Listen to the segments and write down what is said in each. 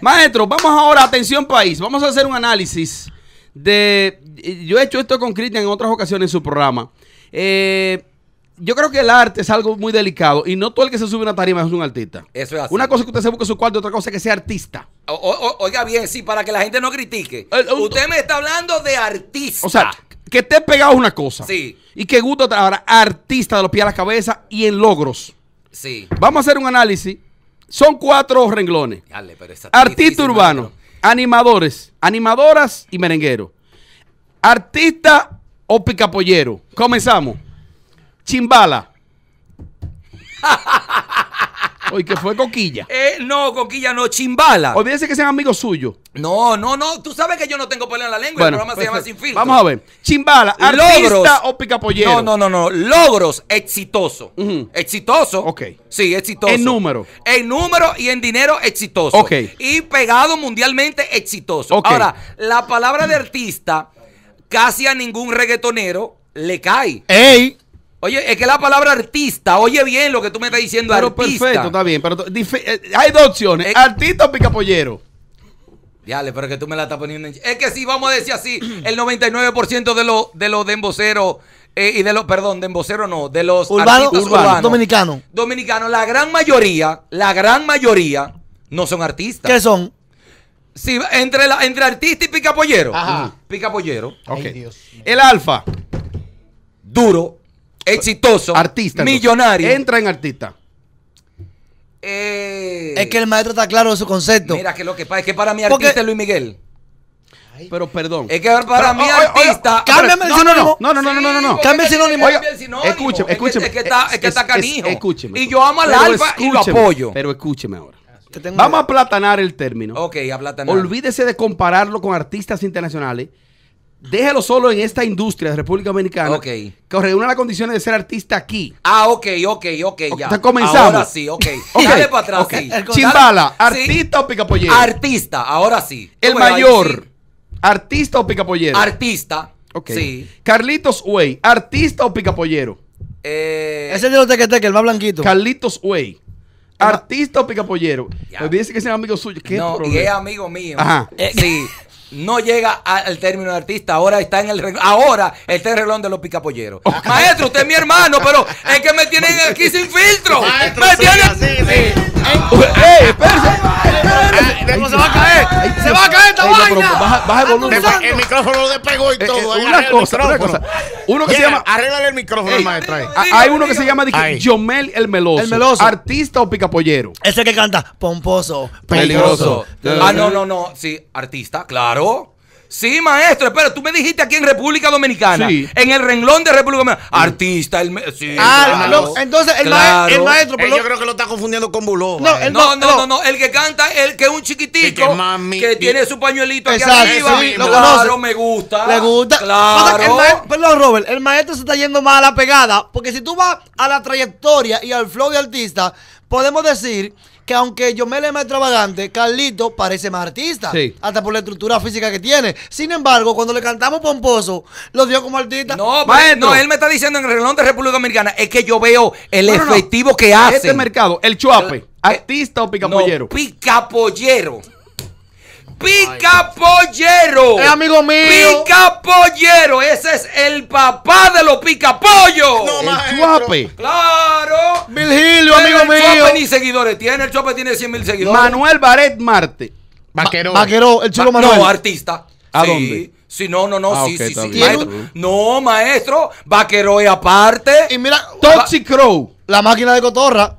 Maestro, vamos ahora, atención país, vamos a hacer un análisis de... Yo he hecho esto con Cristian en otras ocasiones en su programa. Eh, yo creo que el arte es algo muy delicado y no todo el que se sube a una tarima es un artista. Eso es así. Una cosa es que usted se busque su cuarto, otra cosa es que sea artista. O, oiga bien, sí, para que la gente no critique. usted me está hablando de artista. O sea, que esté pegado a una cosa. Sí. Y que gusta ahora artista de los pies a la cabeza y en logros. Sí. Vamos a hacer un análisis son cuatro renglones. Artista urbano, animadores, animadoras y merenguero. Artista o picapollero. Comenzamos. Chimbala. Oye, que fue Coquilla. Eh, no, Coquilla no, Chimbala. Olvídense que sean amigos suyos. No, no, no. Tú sabes que yo no tengo pelea en la lengua. el programa se llama Sin Filtro. Vamos a ver. Chimbala, artista o picapollero. No, no, no, no. Logros exitoso. Exitoso. Ok. Sí, exitoso. En número. En número y en dinero exitoso. Ok. Y pegado mundialmente exitoso. Ahora, la palabra de artista casi a ningún reggaetonero le cae. ¡Ey! Oye, es que la palabra artista, oye bien lo que tú me estás diciendo, pero perfecto, está bien, pero eh, hay dos opciones, eh, artista o picapollero. Dale, pero que tú me la estás poniendo en... Es que si vamos a decir así, el 99% de los de los demboceros eh, y de los, perdón, demboceros no, de los urbanos, dominicanos. Dominicanos, la gran mayoría, la gran mayoría no son artistas. ¿Qué son? Sí, entre, la, entre artista y picapollero. Ajá. Picapollero. Ok. El alfa. Duro, exitoso, artista, millonario. Entra en artista. Eh, es que el maestro está claro de su concepto. Mira que lo que pasa es que para mí artista es Luis Miguel. Pero perdón. Es que para mí artista. cámbiame el sinónimo. No, no, no, no, no, no. el sinónimo. Escúcheme, escúcheme. Es que está canijo. Escúcheme. Y yo amo al alfa y lo apoyo. Pero escúcheme ahora. Vamos a platanar el término. Ok, aplatanar. Olvídese de compararlo con artistas internacionales Déjelo solo en esta industria de República Dominicana. Ok. Que reúna las condiciones de ser artista aquí. Ah, ok, ok, ok, ya. Está comenzando. Ahora sí, ok. okay. Dale para atrás, Chimbala, ¿artista o picapollero? Artista, ahora sí. El mayor, ¿artista o picapollero? Artista. Ok. Sí. Carlitos Way, ¿artista o picapollero? Eh... Ese de los tequeteques, el más blanquito. Carlitos Way. ¿Artista o picapollero? Me dice que es amigo suyo. ¿Qué no, es amigo mío. Ajá. sí. Eh, no llega al término de artista, ahora está en el ahora está en el renglón de los picapolleros. Maestro, usted es mi hermano, pero es que me tienen aquí sin filtro. me tienen... Así, ¡Ey, espérese! ¡Se va a caer! ¡Se va a caer esta vaina! Baja, baja el volumen. El micrófono lo despegó y eh, eh, todo. Una cosa, una cosa. Uno que se llama... Arréglale el micrófono maestro Hay uno que se llama Jomel el Meloso. El Meloso. Artista o picapollero. Ese que canta pomposo, peligroso. Ah, no, no, no. Sí, artista, claro. Sí, maestro, espera, tú me dijiste aquí en República Dominicana, en el renglón de República Dominicana, artista, el sí, ah, entonces el, maestro, el eh, yo creo que lo está confundiendo con Buló. Eh. No, no, no, no, el que canta, el que es un chiquitito, que, tiene su pañuelito aquí arriba, no me gusta. Le gusta. Claro. perdón, Robert, el maestro se está yendo más a la pegada, porque si tú vas a la trayectoria y al flow de artista, podemos decir que aunque yo me le más extravagante, Carlito parece más artista. Sí. Hasta por la estructura física que tiene. Sin embargo, cuando le cantamos pomposo, lo dio como artista. No, no, él me está diciendo en el reloj de República Dominicana, es que yo veo el efectivo que hace. Este mercado, el chuape, eh, artista o picapollero. picapollero. Pica Pollero. Es amigo mío. Picapollero. Ese es el papá de los picapollos. No, el chuape. Claro. Virgilio, amigo mío. Chope ni seguidores tiene. El Chope tiene 100 mil seguidores. Manuel Baret Marte. Vaquero. vaquero, el chico Manuel. No, artista. ¿A dónde? Sí, no, no, no, ah, sí, No, maestro, vaquero y aparte. Y mira, Toxic Crow, la máquina de cotorra.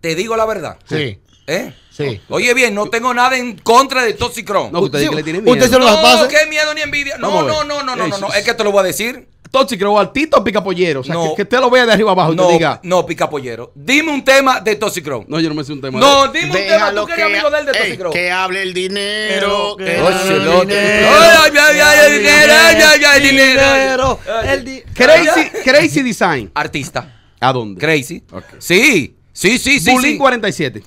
Te digo la verdad. Sí. ¿Eh? Sí. Oye bien, no tengo nada en contra de Toxic Crow. No, usted, sí, que le tiene miedo. usted se lo No, qué miedo ni envidia. no, no, no, no, no, no. Es que te lo voy a decir o altito picapollero. O sea, que, usted lo vea de arriba abajo y no, diga. No, picapollero. Dime un tema de Toxicron. No, yo no me sé un tema. No, dime un tema. Tú que, eres amigo de de Que hable el dinero. el dinero. El dinero. El dinero. Crazy, crazy Design. Artista. ¿A dónde? Crazy. Sí, sí, sí, sí. Bulín 47.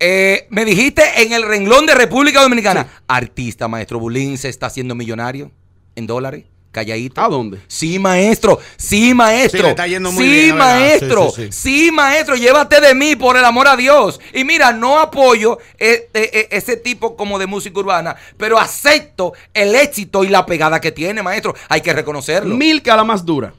Eh, me dijiste en el renglón de República Dominicana. Artista, maestro Bulín, se está haciendo millonario en dólares calladito. ¿A dónde? Sí, maestro. Sí, maestro. Sí, maestro. Sí, maestro. Llévate de mí, por el amor a Dios. Y mira, no apoyo e, e, e, ese tipo como de música urbana, pero acepto el éxito y la pegada que tiene, maestro. Hay que reconocerlo. Milka la más dura.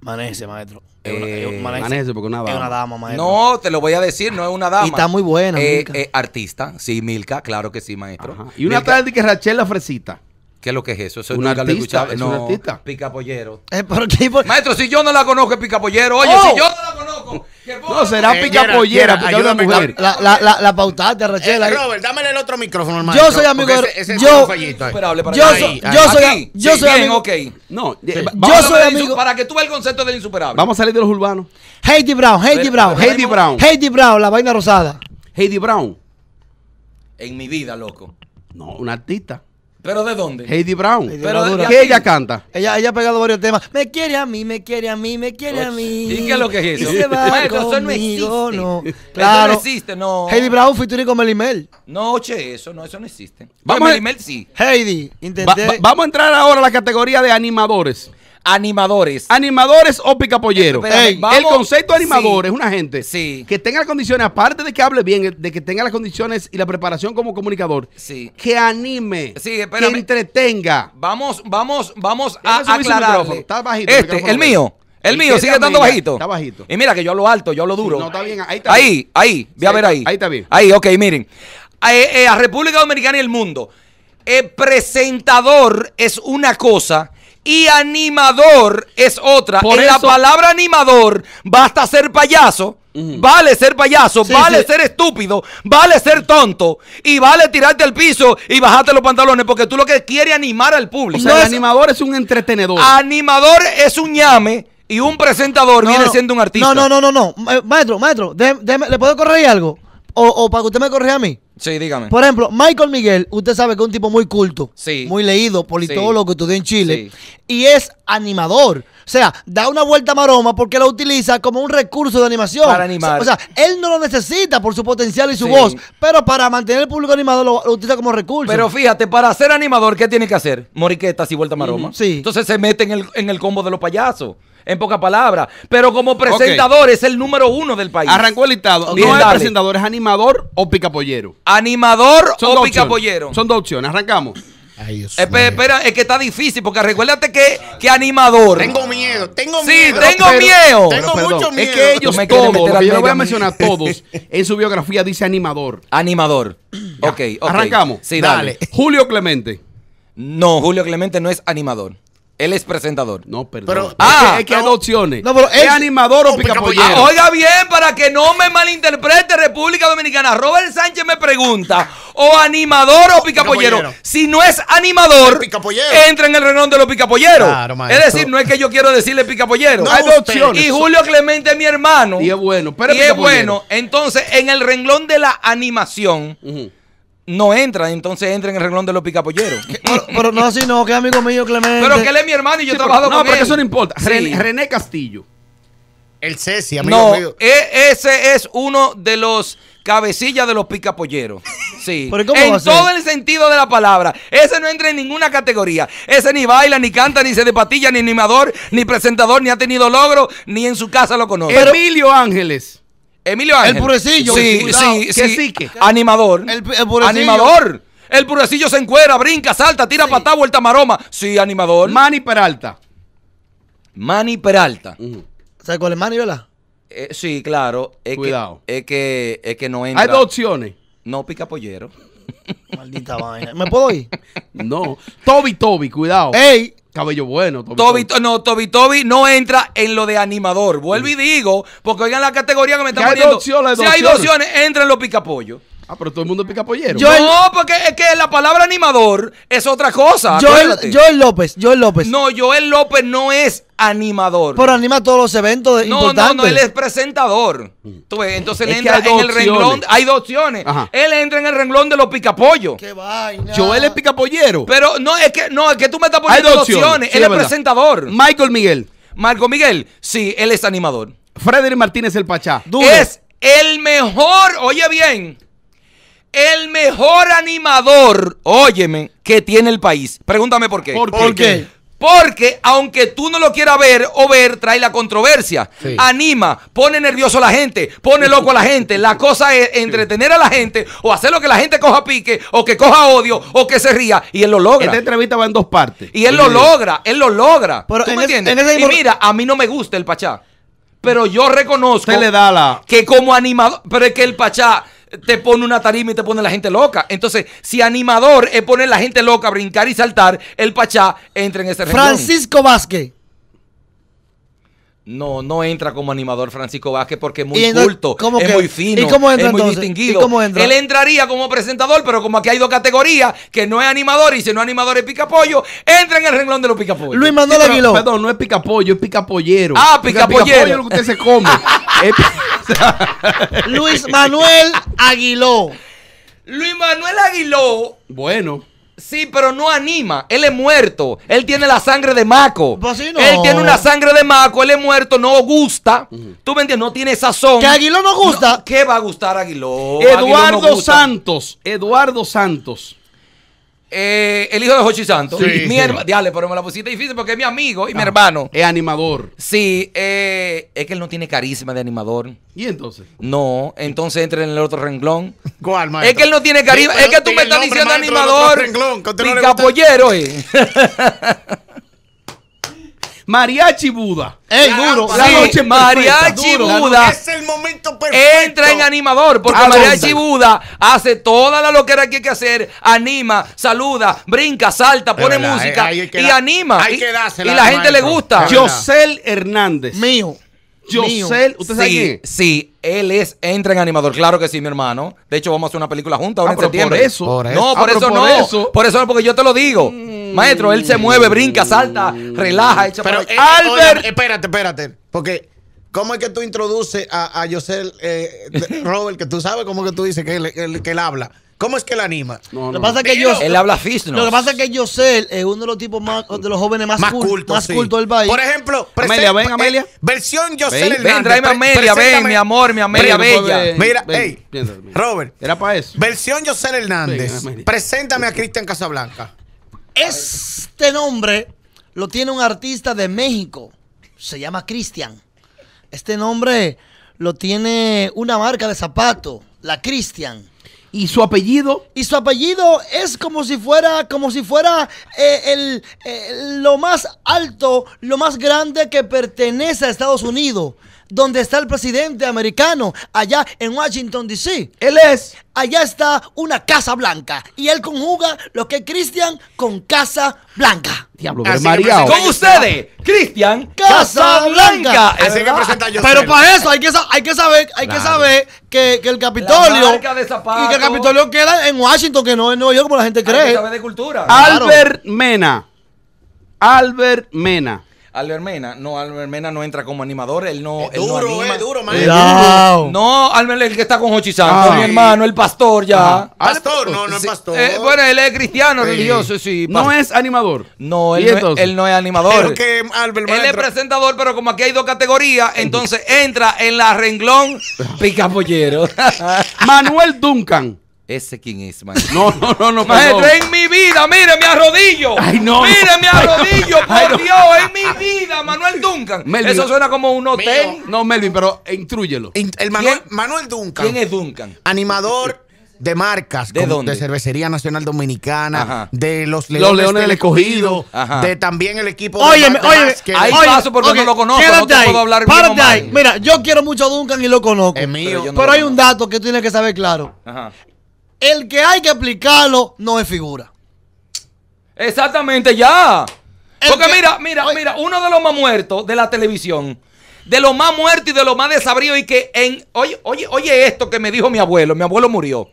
Manece, maestro. porque una dama. No, te lo voy a decir, no es una dama. Y está muy buena, eh, eh, artista, sí, Milka, claro que sí, maestro. Y una tarde que Rachel la fresita. ¿Qué es lo que es eso? Eso un artista, Es no, artista. Picapollero. Eh, Maestro, si yo no la conozco, es pollero. Oye, si oh. yo no la conozco. No, será pica eh, picapollera, porque una mujer. La, la, la, la Rachel. Eh, Robert, dámele el otro micrófono, hermano. Yo soy amigo Ese, yo, fallito, eh. yo, yo, soy, eh, yo soy, yo soy amigo. No, yo soy amigo. Para que tú veas el concepto del insuperable. Vamos a salir de los urbanos. Heidi Brown, Heidi Brown. Heidi Brown. Heidi Brown, la vaina rosada. Heidi Brown. En mi vida, loco. No, una artista. ¿Pero de dónde? Heidi Brown. Pero ¿Qué ella canta? Ella, ella ha pegado varios temas. Me quiere a mí, me quiere a mí, me quiere a mí. ¿Y qué es lo que es eso? eso no existe. No. Claro. Eso no existe, no. Heidi Brown featuring con Melimel. No, che, eso no, eso no existe. Vamos Melimel sí. Heidi, intenté. vamos a entrar ahora a la categoría de animadores. Animadores. Animadores o picapolleros. el concepto de animador es una gente que tenga las condiciones, aparte de que hable bien, de que tenga las condiciones y la preparación como comunicador, que anime, que entretenga. Vamos, vamos, vamos a aclarar. Está bajito. Este, el, mío. El mío sigue estando bajito. Está bajito. Y mira que yo hablo alto, yo hablo duro. no, está bien. Ahí, está ahí, ahí. Voy a ver ahí. Ahí está bien. Ahí, ok, miren. Eh, eh, a República Dominicana y el mundo. El presentador es una cosa y animador es otra. en la palabra animador basta ser payaso. Vale ser payaso, vale ser estúpido, vale ser tonto y vale tirarte al piso y bajarte los pantalones porque tú lo que quieres es animar al público. O sea, animador es un entretenedor. Animador es un ñame y un presentador viene siendo un artista. No, no, no, no, Maestro, maestro, ¿le puedo correr algo? O, o, para que usted me corrija a mí. Sí, dígame. Por ejemplo, Michael Miguel, usted sabe que es un tipo muy culto, muy leído, politólogo, que estudió en Chile, y es animador. O sea, da una vuelta a maroma porque la utiliza como un recurso de animación. Para animar. O sea, él no lo necesita por su potencial y su voz, pero para mantener el público animado lo, utiliza como recurso. Pero fíjate, para ser animador, ¿qué tiene que hacer? Moriquetas y vuelta maroma. sí. Entonces se mete en el, en el combo de los payasos en pocas palabras. Pero como presentador es el número uno del país. Arrancó el listado. no es presentador, es animador o picapollero. Animador o picapollero. Son dos opciones. Arrancamos. espera, es que está difícil, porque recuérdate que, animador. Tengo miedo, tengo miedo. Sí, tengo miedo. Tengo mucho miedo. Es que ellos todos, yo voy a mencionar todos, en su biografía dice animador. Animador. ok, ok. Arrancamos. Sí, dale. Julio Clemente. No, Julio Clemente no es animador. Él es presentador. No, perdón. Pero, ah, es que, hay dos opciones. No, ¿Es animador o picapollero? Ah, oiga bien, para que no me malinterprete República Dominicana. Robert Sánchez me pregunta, ¿o animador o picapollero? Si no es animador, entra en el renglón de los picapolleros. es decir, no es que yo quiero decirle picapollero. No, hay dos opciones. Y Julio Clemente es mi hermano. Y es bueno. Pero y es bueno. Entonces, en el renglón de la animación no entra, entonces entra en el renglón de los pica pero, pero, no así, no, que amigo mío Clemente. Pero que él es mi hermano y yo he trabajado con él. No, eso no importa. René, Castillo. El Ceci, amigo mío. E, ese es uno de los cabecillas de los picapolleros. Sí. en todo el sentido de la palabra. Ese no entra en ninguna categoría. Ese ni baila, ni canta, ni se despatilla, ni animador, ni presentador, ni ha tenido logro, ni en su casa lo conoce. Emilio Ángeles. Emilio Ángel. El purecillo. Sí, sí, sí. animador. El, el animador. El purecillo se encuera, brinca, salta, tira patada, patá, vuelta maroma. Sí, animador. Manny Peralta. Manny Peralta. ¿Sabes cuál es Manny, verdad? Eh, sí, claro. Cuidado. es, que, es que no entra. Hay dos opciones. No pica pollero. Maldita vaina. ¿Me puedo ir? No. Toby, Toby, cuidado. ¡Ey! Cabello bueno, Toby No, Toby Toby no entra en lo de animador. Vuelvo y digo, porque oigan la categoría que me están poniendo. si hay dos opciones, entra en los picapollos. Ah, pero todo el mundo pica pollero. no, porque es que la palabra animador es otra cosa. Joel, López, Joel López. No, Joel López no es animador. Pero anima todos los eventos no, No, no, él es presentador. Entonces él entra en el renglón. Hay dos opciones. Él entra en el renglón de los picapollos. Qué vaina. Joel es picapollero. Pero no, es que no, es que tú me estás poniendo dos opciones. él es presentador. Michael Miguel. Marco Miguel, sí, él es animador. Frederick Martínez el Pachá. Es el mejor, oye bien, el mejor animador, óyeme, que tiene el país. Pregúntame por qué. ¿Por, qué? Porque aunque tú no lo quieras ver o ver, trae la controversia. Anima, pone nervioso a la gente, pone loco a la gente. La cosa es entretener a la gente o hacer lo que la gente coja pique o que coja odio o que se ría. Y él lo logra. Esta entrevista va en dos partes. Y él lo logra, él lo logra. ¿Tú me entiendes? Y mira, a mí no me gusta el Pachá. Pero yo reconozco que como animador, pero es que el Pachá te pone una tarima y te pone la gente loca. Entonces, si animador es poner la gente loca, brincar y saltar, el Pachá entra en ese Francisco Vázquez no, no entra como animador Francisco Vázquez porque es muy culto, es muy fino, es muy distinguido. Él entraría como presentador, pero como aquí hay dos categorías, que no es animador y si no es animador es picapollo, entra en el renglón de los picapollos. Luis Manuel Aguiló. Perdón, no es picapollo, es picapollero. Ah, picapollero. Pica lo que usted se come. Luis Manuel Aguiló. Luis Manuel Aguiló. Bueno. Sí, pero no anima. Él es muerto. Él tiene la sangre de Maco. Pues Él tiene una sangre de Maco. Él es muerto. No gusta. ¿Tú me entiendes? No tiene sazón. ¿Que Aguiló no gusta? ¿Qué va a gustar Aguiló? Eduardo Santos. Eduardo Santos. Eh, el hijo de Jochi Santo Dale, pero me la pusiste difícil porque es mi amigo y mi ah, hermano. Es animador. Sí, eh, es que él no tiene carisma de animador. ¿Y entonces? No, entonces entra en el otro renglón. ¿Cuál, maestro? Es que él no tiene carisma. es que tú me estás diciendo animador. Renglón, picapollero, eh. Mariachi Buda. duro! Mariachi Buda el momento entra en animador porque Mariachi Buda hace toda la loquera que hay que hacer, anima, saluda, brinca, salta, pone eh, música y anima. y, la gente le gusta. Josel Hernández. Mío. Josel, ¿usted Sí, él es entra en animador, claro que sí, mi hermano. De hecho, vamos a hacer una película juntos ahora ah, en Por eso. no, ah, por, eso no. Por eso no, porque yo te lo digo. Mm. Maestro, él se mueve, brinca, salta, relaja, echa Pero, eh, Albert. espérate, espérate. Porque, ¿cómo es que tú introduces a, a José eh, Robert, que tú sabes cómo que tú dices que él, habla? ¿Cómo es que él anima? No, no. Lo pasa que él habla Lo que pasa es que José es uno de los tipos más, de los jóvenes más, cultos, más del país. Por ejemplo, Amelia, ven eh, Amelia. versión José pues, Hernández. ven Amelia, ven, mi amor, mi Amelia bella. Mira, hey, Robert. Era para eso. Versión José Hernández. preséntame a Cristian Casablanca. Este nombre lo tiene un artista de México. Se llama Cristian. Este nombre lo tiene una marca de zapato, la Cristian. ¿Y su apellido? Y su apellido es como si fuera, como si fuera eh, el, eh, lo más alto, lo más grande que pertenece a Estados Unidos donde está el presidente americano, allá en Washington, D.C. Él es. Allá está una Casa Blanca. Y él conjuga lo que es Cristian con Casa Blanca. Diablo, Con ustedes, Cristian Casa Blanca. Así que presenta yo. Pero para eso hay que, que saber, hay que saber que, el Capitolio y que el Capitolio queda en Washington, que no en Nueva York como la gente cree. de cultura. Albert Mena. Albert Mena. Albermena, no, Albermena no entra como animador, él no. Es duro, no es duro, No, Albermena el que está con Hochi mi hermano, el pastor ya. Pastor, no, no es pastor. Eh, bueno, él es cristiano, religioso, sí. No es animador. No, él, no es, animador. él es presentador, pero como aquí hay dos categorías, entonces entra en la renglón picapollero. Manuel Duncan. Ese quién es, maestro. No, no, no, no. Maestro, en mi vida, mire, me arrodillo. Ay, no. Mire, me arrodillo, por Dios, en mi vida, Manuel Duncan. Eso suena como un hotel. No, Melvin, pero intrúyelo. el Manuel, Duncan. ¿Quién es Duncan? Animador de marcas ¿De, dónde? ¿De, Cervecería Nacional Dominicana, Ajá. de los Leones, los del Escogido, Ajá. de también el equipo Oye, de Oye, hay paso porque no lo conozco, no te puedo hablar Mira, yo quiero mucho a Duncan y lo conozco. Es mío. Pero, no pero hay un dato que tú tienes que saber claro. Ajá el que hay que aplicarlo no es figura. Exactamente, ya. Porque mira, mira, mira, uno de los más muertos de la televisión, de los más muertos y de los más desabridos y que en oye, oye, oye esto que me dijo mi abuelo, mi abuelo murió.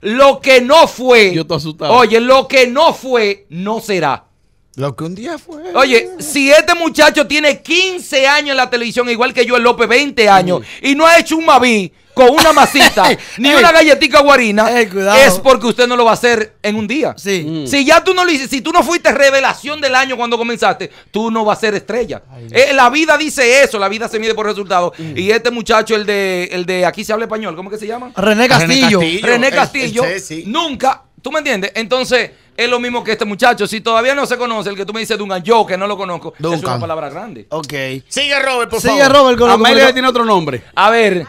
Lo que no fue, Yo estoy asustado. Oye, lo que no fue no será. Lo que un día fue. Oye, si este muchacho tiene 15 años en la televisión, igual que yo, el López, 20 años, y no ha hecho un Mavi, con una masita, ni una galletita guarina, es porque usted no lo va a hacer en un día. Sí. Mm. Si ya tú no lo hiciste, si tú no fuiste revelación del año cuando comenzaste, tú no vas a ser estrella. Eh, la vida dice eso, la vida se mide por resultados. Mm. Y este muchacho, el de, el de aquí se habla español, ¿cómo que se llama? René Castillo. René Castillo, este, nunca, ¿tú me entiendes? Entonces es lo mismo que este muchacho. Si todavía no se conoce, el que tú me dices Duncan, yo que no lo conozco, Duncan. es una palabra grande. Ok. Sigue Robert, por favor. Sigue Robert con tiene otro nombre. A ver.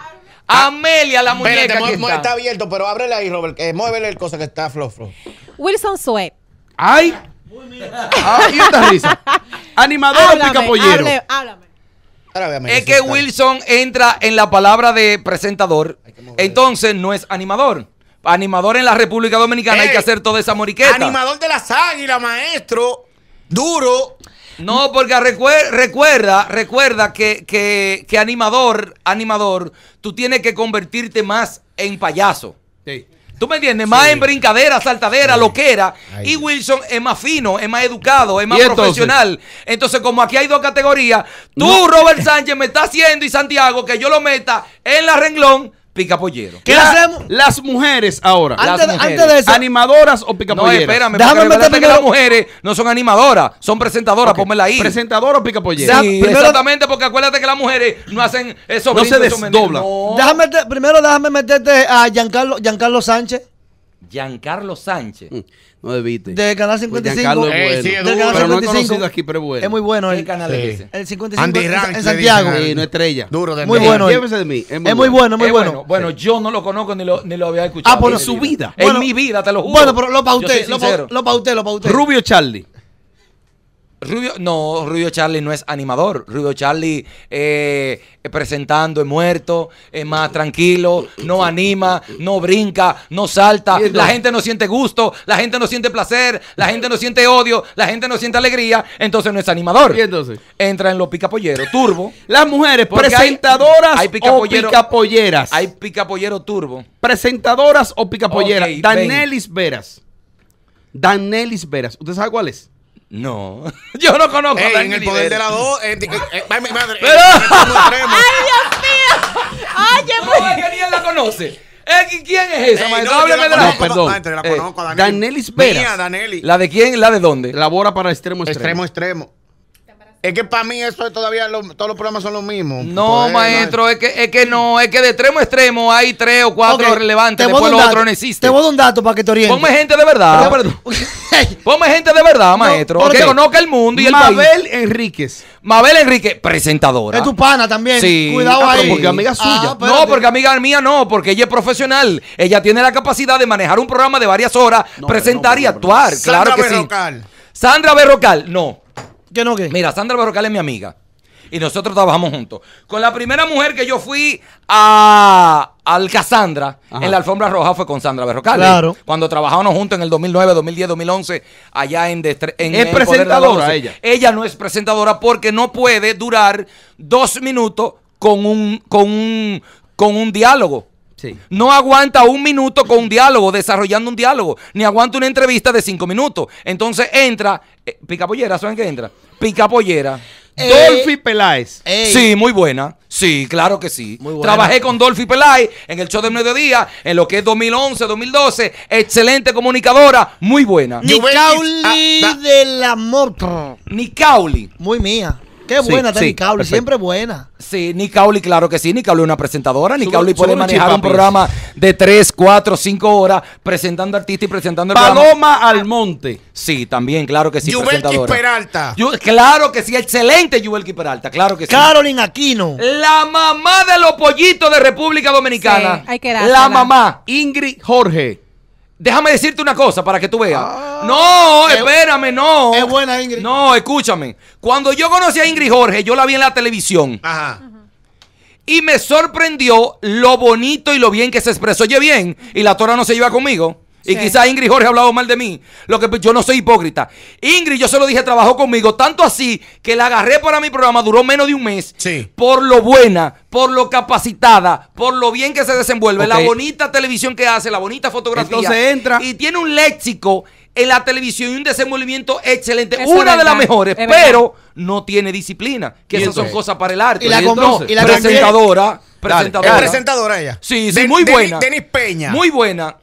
Ah, Amelia, la muñeca. está. abierto, pero ábrele ahí, Robert. que el cosa que está floflo. Wilson Sue. ¡Ay! Ah, risa. Animador háblame, Pollero. es que Wilson entra en la palabra de presentador. Entonces no es animador. Animador en la República Dominicana hay que hacer toda esa moriqueta. Animador de las águilas, maestro. Duro. No, porque recuerda, recuerda que, animador, animador, tú tienes que convertirte más en payaso. Sí. ¿Tú me entiendes? Más en brincadera, saltadera, loquera. y Wilson es más fino, es más educado, es más profesional. Entonces, como aquí hay dos categorías, tú, Robert Sánchez, me estás haciendo y Santiago que yo lo meta en la renglón Picapollero. ¿Qué hacemos? Las mujeres ahora. Antes, las de eso. ¿Animadoras o picapolleros? No, espérame. Déjame meterte que las mujeres no son animadoras, son presentadoras. Okay. ahí. Presentadoras o picapolleras. exactamente, porque acuérdate que las mujeres no hacen eso. No se desdoblan. Déjame primero déjame meterte a Giancarlo, Giancarlo Sánchez. Giancarlo Sánchez. Mm, no debiste. De Canal 55. Pues es eh, pero no es conocido aquí, pero es bueno. Es muy bueno. el, canal es ese? El 55 Andy en, en Santiago. Sí, no estrella. Duro de Muy bueno. Llévese de mí. Es muy, es muy bueno, muy bueno. bueno. yo no lo conozco ni lo, ni lo había ah, escuchado. Ah, por su vida. en mi vida, te lo juro. Bueno, pero lo pa' usted, lo pa' usted, lo pa' usted. Rubio Charlie no, Rubio Charlie no es animador. Rubio Charlie eh, eh, presentando es muerto, es más tranquilo, no anima, no brinca, no salta. La gente no siente gusto, la gente no siente placer, la gente no siente odio, la gente no siente alegría. Entonces no es animador. ¿Y entonces? Entra en los picapolleros, turbo. Las mujeres, presentadoras hay, o picapolleras. Hay picapollero turbo. Presentadoras o picapolleras. Danelis Veras. Danelis Veras. ¿Usted sabe cuál es? No, yo no conozco Ey, a En el poder de la dos. Eh, ay, mi madre. Pero... ¡Ay, Dios mío! Oye, ¿Quién pues. la conoce? Eh, ¿Quién es esa, maestro? No, de la. perdón. Maestro, la eh, ¿La de quién? ¿La de dónde? Labora para Extremo Extremo. Extremo Extremo. Es que para mí eso es todavía, lo, todos los programas son los mismos. Pues, no, maestro, Es, que, es que no, es que de extremo a extremo hay tres o cuatro relevantes, después los otros no existen. Te voy a dar un dato para que te orientes. Ponme gente de verdad, perdón. Ponme gente de verdad, maestro, que conozca el mundo y el Mabel Enríquez. Mabel Enríquez, presentadora. Es tu pana también. Cuidado ah, ahí. Porque amiga ah, suya. no, porque amiga mía no, porque ella es profesional. Ella tiene la capacidad de manejar un programa de varias horas, presentar y actuar. Sandra claro que Berrocal. Sandra Berrocal, no. Mira, Sandra Berrocal es mi amiga. Y nosotros trabajamos juntos. Con la primera mujer que yo fui a, al en la alfombra roja fue con Sandra Berrocal. ¿eh? Claro. Cuando trabajábamos juntos en el 2009, 2010, 2011, allá en. el en es presentadora ella. Ella no es presentadora porque no puede durar dos minutos con un, con un, con un diálogo. No aguanta un minuto con un diálogo, desarrollando un diálogo, ni aguanta una entrevista de cinco minutos. Entonces entra, pica eh, Picapollera, ¿saben qué entra? Pica pollera. Eh, Dolphy Peláez. Sí, muy buena. Sí, claro que sí. Trabajé con Dolphy Peláez en el show del mediodía, en lo que es 2011, 2012. Excelente comunicadora, muy buena. Nicauli ah, de la moto. Nicauli. Muy mía. Qué buena está sí, siempre buena. Sí, Nicauli, claro que sí. Nicauli es una presentadora. Nicauli puede manejar un programa de 3, 4, 5 horas presentando artistas y presentando el Paloma Almonte. Sí, también, claro que sí. Yubelki Peralta. claro que sí, excelente Yubelki Peralta, claro que sí. Carolyn Aquino. La mamá de los pollitos de República Dominicana. hay que La mamá, Ingrid Jorge. Déjame decirte una cosa para que tú veas. Ah, no, espérame, no. Es buena Ingrid. No, escúchame. Cuando yo conocí a Ingrid Jorge, yo la vi en la televisión. Ajá. Y me sorprendió lo bonito y lo bien que se expresó. Oye, bien. Y la tora no se iba conmigo. Y quizás Ingrid Jorge ha hablado mal de mí. Lo que yo no soy hipócrita. Ingrid, yo se lo dije, trabajó conmigo tanto así que la agarré para mi programa, duró menos de un mes. Sí. Por lo buena, por lo capacitada, por lo bien que se desenvuelve, la bonita televisión que hace, la bonita fotografía. Entonces entra. Y tiene un léxico en la televisión y un desenvolvimiento excelente, una de las mejores, pero no tiene disciplina, que esas son cosas para el arte. Y la, ¿Y la presentadora, presentadora. ella. Sí, sí, muy buena. Denis Peña. Muy buena.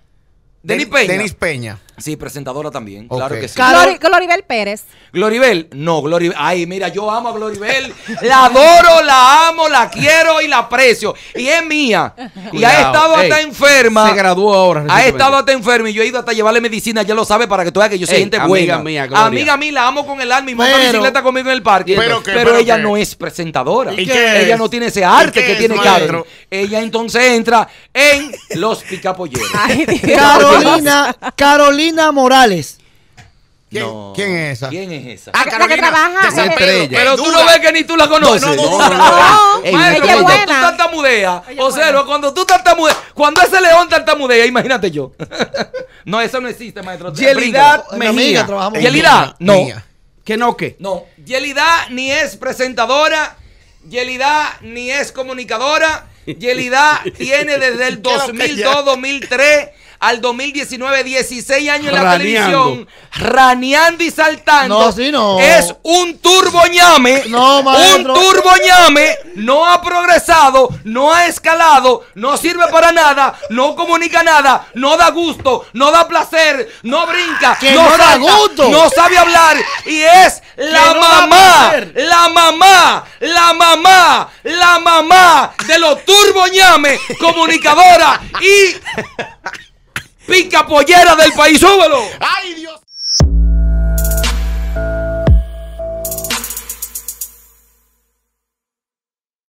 Denis Peña. Denis Peña. Sí, presentadora también, claro que sí. Gloribel Pérez. Gloribel, no, Gloribel. Ay, mira, yo amo a Gloribel. la adoro, la amo, la quiero y la aprecio. Y es mía. y ha estado hasta enferma. Se graduó ahora. Ha estado hasta enferma y yo he ido hasta llevarle medicina, ya lo sabe, para que tú veas que yo soy gente buena amiga Mía, Amiga mía, la amo con el alma y monta bicicleta conmigo en el parque. Pero, ella no es presentadora. ¿Y ella no tiene ese arte que tiene Karen. Ella entonces entra en los picapolleros. Carolina, Carolina. Morales. ¿Quién, es esa? ¿Quién es esa? Ah, la que trabaja. Pero tú no ves que ni tú la conoces. No, no, Maestro, cuando tú tartamudeas, o sea, cuando tú tartamudeas, cuando ese león tartamudea, imagínate yo. no, eso no existe, maestro. Yelidad Mejía. Yelidad, no. ¿Qué no qué? No. Yelidad ni es presentadora, Yelidad ni es comunicadora, Yelidad tiene desde el 2002, 2003 al 2019, 16 años en la televisión, raneando y saltando. No, Es un turboñame. No, Un turboñame. No ha progresado, no ha escalado, no sirve para nada, no comunica nada, no da gusto, no da placer, no brinca, no, da gusto. no sabe hablar y es la mamá, la mamá, la mamá, la mamá de los turboñame, comunicadora y pica pollera del país, súbelo. ¡Ay, Dios!